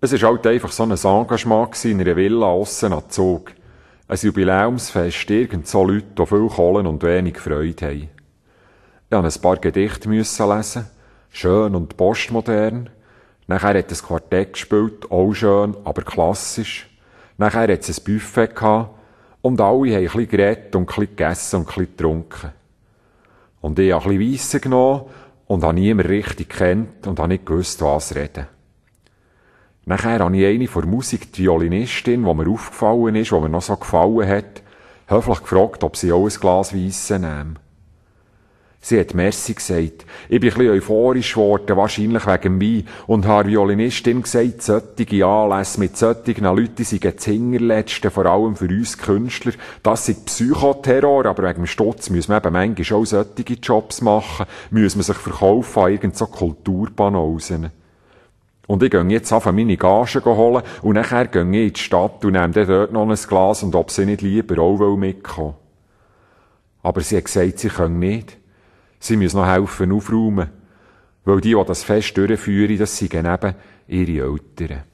Es war halt einfach so ein Engagement in einer Villa aussen an Zug. Ein Jubiläumsfest, irgend so Leute, die viel Kohlen und wenig Freude haben. Ich musste ein paar Gedichte lesen, schön und postmodern. Nachher hat ein Quartett gespielt, auch schön, aber klassisch. Nachher hat es ein Buffet gehabt. Und alle haben ein bisschen geredet und ein bisschen gegessen und ein bisschen getrunken. Und ich habe ein bisschen Weissen genommen und habe niemand richtig kennt und habe nicht gewusst, was reden. Nachher habe ich eine von der Musik, die Violinistin, die mir aufgefallen ist, die mir noch so gefallen hat, höflich gefragt, ob sie auch ein Glas Weisse nehme. Sie hat Merci gesagt. Ich bin ein bisschen euphorisch geworden, wahrscheinlich wegen mir, und habe Violinistin gesagt, solche Anlässe mit solchen Leuten seien das Hinterletzte, vor allem für uns Künstler. Das sind Psychoterror, aber wegen dem Stutz müssen wir eben manchmal auch solche Jobs machen, müssen wir sich verkaufen an irgend so Kulturbanausen. Und ich gehe jetzt einfach meine Gage holen und nachher gehe ich in die Stadt und nehme dort noch ein Glas und ob sie nicht lieber auch mitkommen Aber sie hat gesagt, sie können nicht. Sie müssen noch helfen aufräumen. Weil die, die das Fest durchführen, das sind eben ihre Eltern.